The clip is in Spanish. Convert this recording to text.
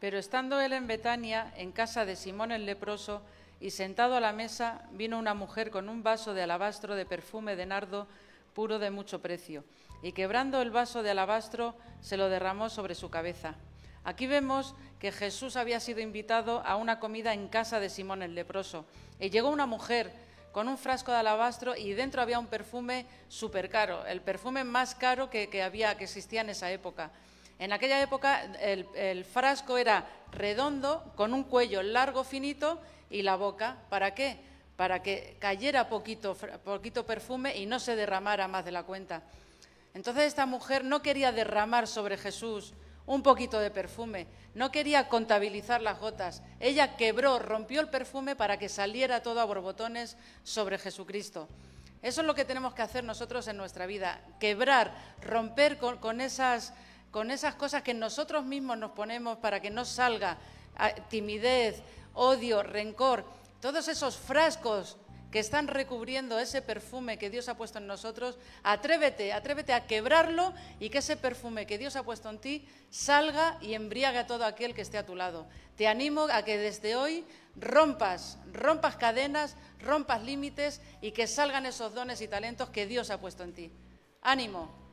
Pero estando él en Betania, en casa de Simón el leproso, y sentado a la mesa, vino una mujer con un vaso de alabastro de perfume de nardo puro de mucho precio, y quebrando el vaso de alabastro, se lo derramó sobre su cabeza. Aquí vemos que Jesús había sido invitado a una comida en casa de Simón el leproso, y llegó una mujer con un frasco de alabastro y dentro había un perfume súper caro, el perfume más caro que, que había, que existía en esa época. En aquella época el, frasco era redondo, con un cuello largo, finito y la boca. ¿Para qué? Para que cayera poquito, perfume y no se derramara más de la cuenta. Entonces esta mujer no quería derramar sobre Jesús un poquito de perfume, no quería contabilizar las gotas. Ella quebró, rompió el perfume para que saliera todo a borbotones sobre Jesucristo. Eso es lo que tenemos que hacer nosotros en nuestra vida, quebrar, romper con esas con esas cosas que nosotros mismos nos ponemos para que no salga ah, timidez, odio, rencor, todos esos frascos que están recubriendo ese perfume que Dios ha puesto en nosotros, atrévete, atrévete a quebrarlo y que ese perfume que Dios ha puesto en ti salga y embriague a todo aquel que esté a tu lado. Te animo a que desde hoy rompas, rompas cadenas, rompas límites y que salgan esos dones y talentos que Dios ha puesto en ti. Ánimo.